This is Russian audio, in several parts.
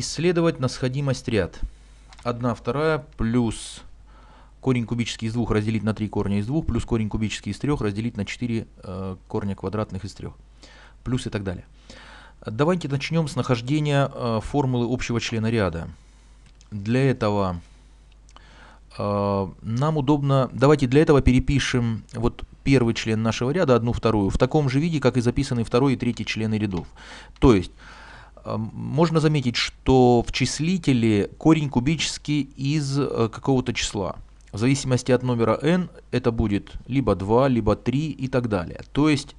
исследовать на сходимость ряд. 1, 2 плюс корень кубический из 2 разделить на 3 корня из 2, плюс корень кубический из 3 разделить на 4 э, корня квадратных из 3, плюс и так далее. Давайте начнем с нахождения э, формулы общего члена ряда. Для этого э, нам удобно, давайте для этого перепишем вот первый член нашего ряда, одну вторую, в таком же виде, как и записаны второй и третий члены рядов. То есть можно заметить, что в числителе корень кубический из э, какого-то числа. В зависимости от номера n это будет либо 2, либо 3 и так далее. То есть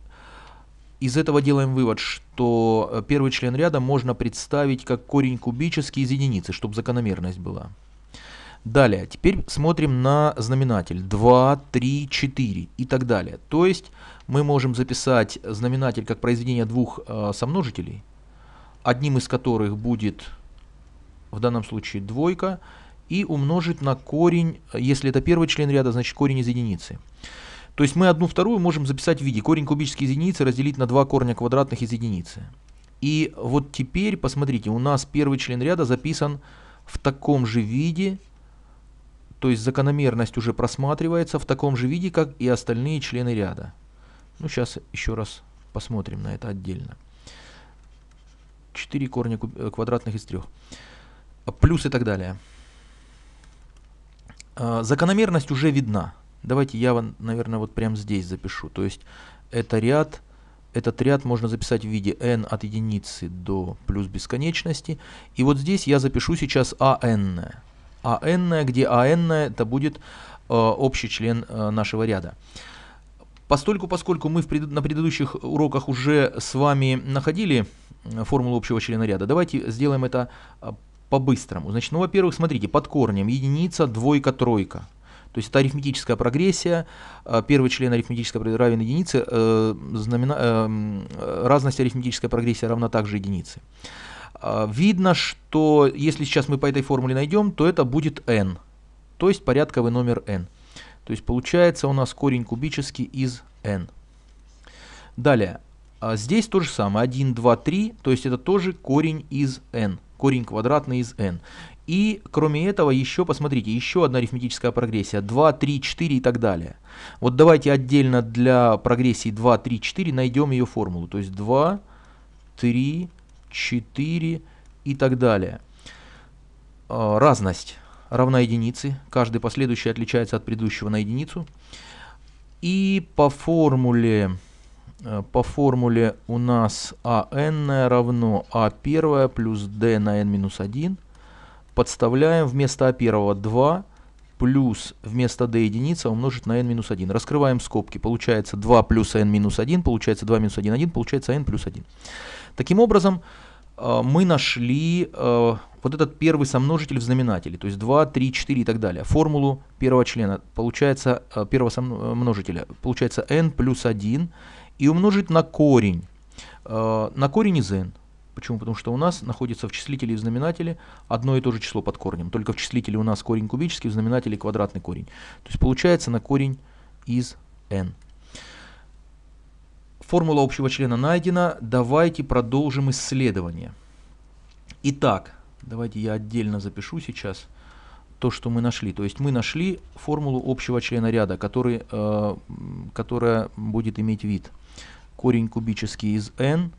из этого делаем вывод, что э, первый член ряда можно представить как корень кубический из единицы, чтобы закономерность была. Далее, теперь смотрим на знаменатель 2, 3, 4 и так далее. То есть мы можем записать знаменатель как произведение двух э, сомножителей – одним из которых будет в данном случае двойка, и умножить на корень, если это первый член ряда, значит корень из единицы. То есть мы одну вторую можем записать в виде корень кубической единицы разделить на два корня квадратных из единицы. И вот теперь, посмотрите, у нас первый член ряда записан в таком же виде, то есть закономерность уже просматривается в таком же виде, как и остальные члены ряда. Ну, сейчас еще раз посмотрим на это отдельно. 4 корня э, квадратных из 3. Плюс и так далее. А, закономерность уже видна. Давайте я, наверное, вот прямо здесь запишу. То есть это ряд, этот ряд можно записать в виде n от единицы до плюс бесконечности. И вот здесь я запишу сейчас an. an, где an это будет э, общий член э, нашего ряда. Постольку, поскольку мы в пред... на предыдущих уроках уже с вами находили э, формулу общего члена ряда, давайте сделаем это э, по-быстрому. Значит, ну, во-первых, смотрите, под корнем единица, двойка, тройка. То есть это арифметическая прогрессия. Э, первый член арифметической равен единице, знамена, разность арифметической прогрессии равна также единице. Видно, что если сейчас мы по этой формуле найдем, то это будет n, то есть порядковый номер n. То есть получается у нас корень кубический из n. Далее, а здесь то же самое, 1, 2, 3, то есть это тоже корень из n, корень квадратный из n. И кроме этого еще, посмотрите, еще одна арифметическая прогрессия, 2, 3, 4 и так далее. Вот давайте отдельно для прогрессии 2, 3, 4 найдем ее формулу, то есть 2, 3, 4 и так далее. А, разность равна единице, каждый последующий отличается от предыдущего на единицу. И по формуле, э, по формуле у нас an равно a1 а плюс d на n минус 1. Подставляем вместо a1 а 2 плюс вместо d единица умножить на n минус 1. Раскрываем скобки. Получается 2 плюс n минус 1, получается 2 минус 1, 1, получается n плюс 1. Таким образом, Э, мы нашли э, вот этот первый сомножитель в знаменателе, то есть 2, 3, 4 и так далее. Формулу первого члена, получается, э, первого сомножителя, получается n плюс 1 и умножить на корень. На корень из n. Почему? Потому что у нас находится в числителе и в знаменателе одно и то же число под корнем. Только в числителе у нас корень кубический, в знаменателе квадратный корень. То есть получается на корень из n. Формула общего члена найдена. Давайте продолжим исследование. Итак, давайте я отдельно запишу сейчас то, что мы нашли. То есть мы нашли формулу общего члена ряда, который, э, которая будет иметь вид. Корень кубический из n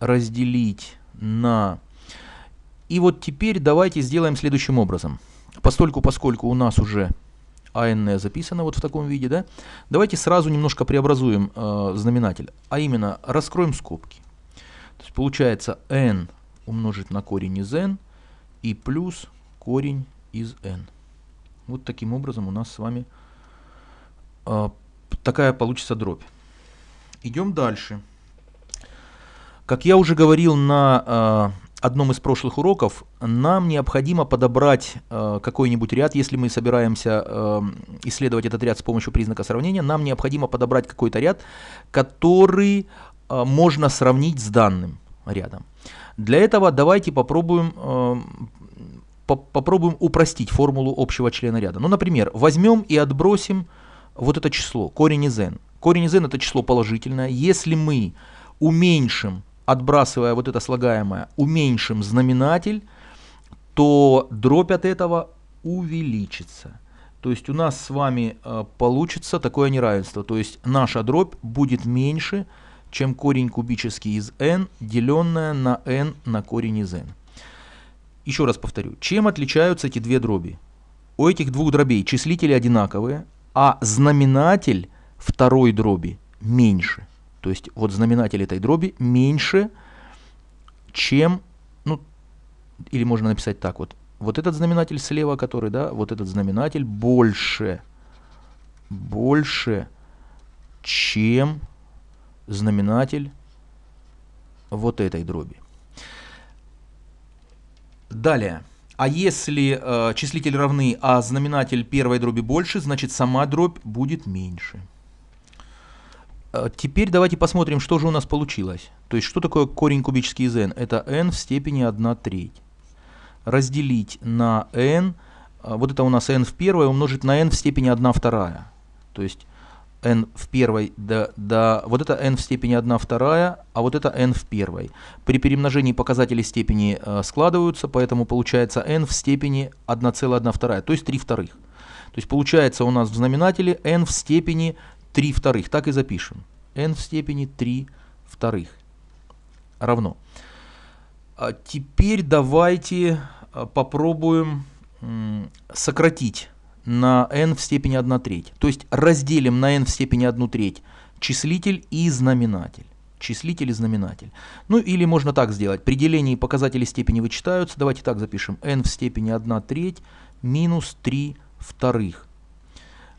разделить на... И вот теперь давайте сделаем следующим образом. Постольку, поскольку у нас уже АН э записано вот в таком виде, да? Давайте сразу немножко преобразуем э, знаменатель, а именно раскроем скобки. То есть получается n умножить на корень из n и плюс корень из n. Вот таким образом у нас с вами э, такая получится дробь. Идем дальше. Как я уже говорил на э, одном из прошлых уроков, нам необходимо подобрать э, какой-нибудь ряд, если мы собираемся э, исследовать этот ряд с помощью признака сравнения, нам необходимо подобрать какой-то ряд, который э, можно сравнить с данным рядом. Для этого давайте попробуем, э, по попробуем упростить формулу общего члена ряда. Ну, например, возьмем и отбросим вот это число, корень из n. Корень из n это число положительное. Если мы уменьшим отбрасывая вот это слагаемое, уменьшим знаменатель, то дробь от этого увеличится. То есть у нас с вами э, получится такое неравенство. То есть наша дробь будет меньше, чем корень кубический из n, деленное на n на корень из n. Еще раз повторю, чем отличаются эти две дроби? У этих двух дробей числители одинаковые, а знаменатель второй дроби меньше. То есть вот знаменатель этой дроби меньше, чем, ну, или можно написать так вот. Вот этот знаменатель слева, который, да, вот этот знаменатель больше, больше, чем знаменатель вот этой дроби. Далее. А если э, числитель равны, а знаменатель первой дроби больше, значит сама дробь будет меньше. Э, теперь давайте посмотрим, что же у нас получилось. То есть, что такое корень кубический из n? Это n в степени 1 треть. Разделить на n, э, вот это у нас n в первой, умножить на n в степени 1 вторая. То есть, n в первой до, до... Вот это n в степени 1 вторая, а вот это n в первой. При перемножении показатели степени э, складываются, поэтому получается n в степени 1,1 вторая, то есть 3 вторых. То есть получается у нас в знаменателе n в степени 3 вторых, так и запишем. n в степени 3 вторых равно. А теперь давайте а, попробуем сократить на n в степени 1 треть. То есть разделим на n в степени 1 треть числитель и знаменатель. Числитель и знаменатель. Ну или можно так сделать. При делении показатели степени вычитаются. Давайте так запишем. n в степени 1 треть минус 3 вторых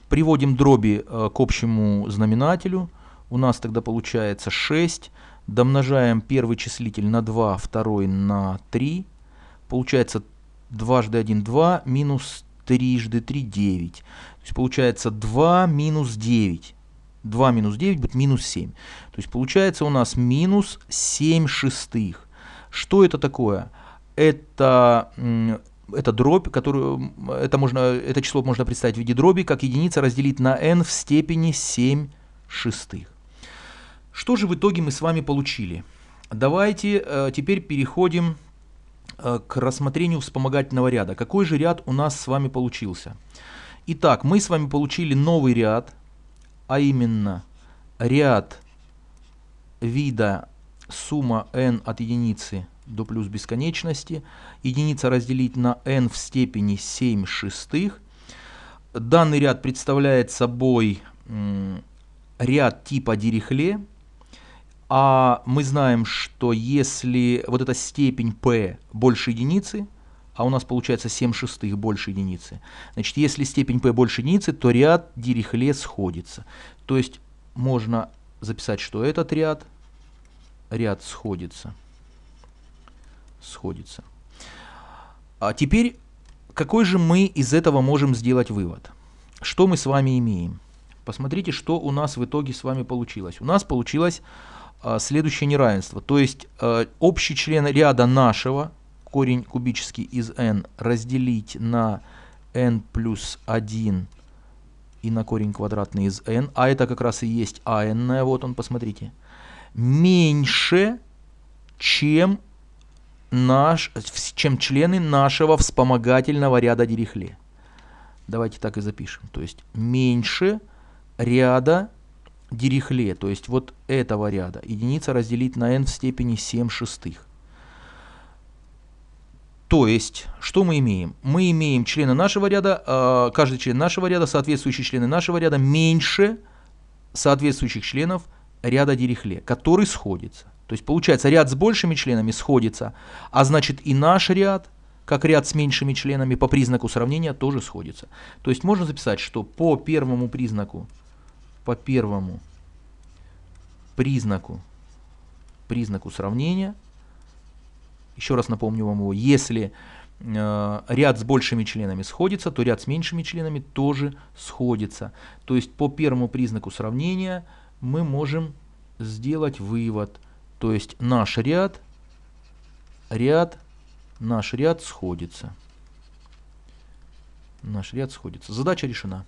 Приводим дроби э, к общему знаменателю. У нас тогда получается 6. Домножаем первый числитель на 2, второй на 3. Получается дважды 1, 2, минус трижды 3, 9. То есть получается 2 минус 9. 2 минус 9 будет минус 7. То есть получается у нас минус 7 шестых. Что это такое? Это это дробь, которую это, можно, это число можно представить в виде дроби, как единица разделить на n в степени 7 шестых. Что же в итоге мы с вами получили? Давайте э, теперь переходим э, к рассмотрению вспомогательного ряда. Какой же ряд у нас с вами получился? Итак, мы с вами получили новый ряд, а именно ряд вида сумма n от единицы до плюс бесконечности. Единица разделить на n в степени 7 шестых. Данный ряд представляет собой ряд типа Дирихле. А мы знаем, что если вот эта степень p больше единицы, а у нас получается 7 шестых больше единицы, значит, если степень p больше единицы, то ряд Дирихле сходится. То есть можно записать, что этот ряд, ряд сходится сходится. А теперь, какой же мы из этого можем сделать вывод? Что мы с вами имеем? Посмотрите, что у нас в итоге с вами получилось. У нас получилось а, следующее неравенство. То есть а, общий член ряда нашего, корень кубический из n, разделить на n плюс 1 и на корень квадратный из n, а это как раз и есть a_n. вот он, посмотрите, меньше, чем наш, чем члены нашего вспомогательного ряда Дирихле. Давайте так и запишем. То есть меньше ряда Дирихле, то есть вот этого ряда. Единица разделить на n в степени 7 шестых. То есть, что мы имеем? Мы имеем члены нашего ряда, а, каждый член нашего ряда, соответствующие члены нашего ряда меньше соответствующих членов ряда Дирихле, который сходится. То есть получается ряд с большими членами сходится, а значит и наш ряд, как ряд с меньшими членами по признаку сравнения тоже сходится. То есть можно записать, что по первому признаку, по первому признаку, признаку сравнения, еще раз напомню вам его, если э, ряд с большими членами сходится, то ряд с меньшими членами тоже сходится. То есть по первому признаку сравнения мы можем сделать вывод – то есть наш ряд, ряд, наш ряд сходится. Наш ряд сходится. Задача решена.